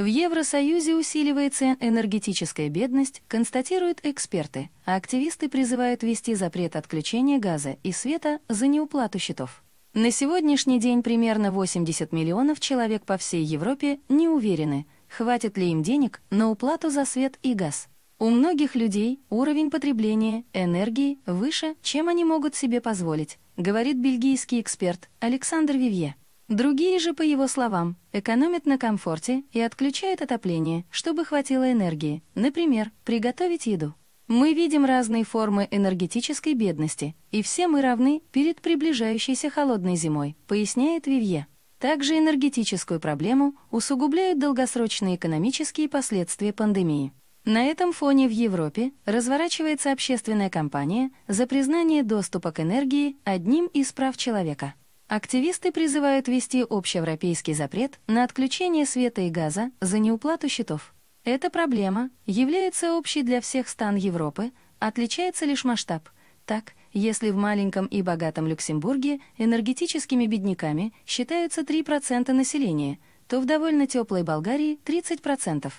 В Евросоюзе усиливается энергетическая бедность, констатируют эксперты, а активисты призывают ввести запрет отключения газа и света за неуплату счетов. На сегодняшний день примерно 80 миллионов человек по всей Европе не уверены, хватит ли им денег на уплату за свет и газ. У многих людей уровень потребления энергии выше, чем они могут себе позволить, говорит бельгийский эксперт Александр Вивье. Другие же, по его словам, экономят на комфорте и отключают отопление, чтобы хватило энергии, например, приготовить еду. Мы видим разные формы энергетической бедности, и все мы равны перед приближающейся холодной зимой, поясняет Вивье. Также энергетическую проблему усугубляют долгосрочные экономические последствия пандемии. На этом фоне в Европе разворачивается общественная кампания за признание доступа к энергии одним из прав человека – Активисты призывают ввести общеевропейский запрет на отключение света и газа за неуплату счетов. Эта проблема является общей для всех стран Европы, отличается лишь масштаб. Так, если в маленьком и богатом Люксембурге энергетическими бедняками считаются 3% населения, то в довольно теплой Болгарии 30%.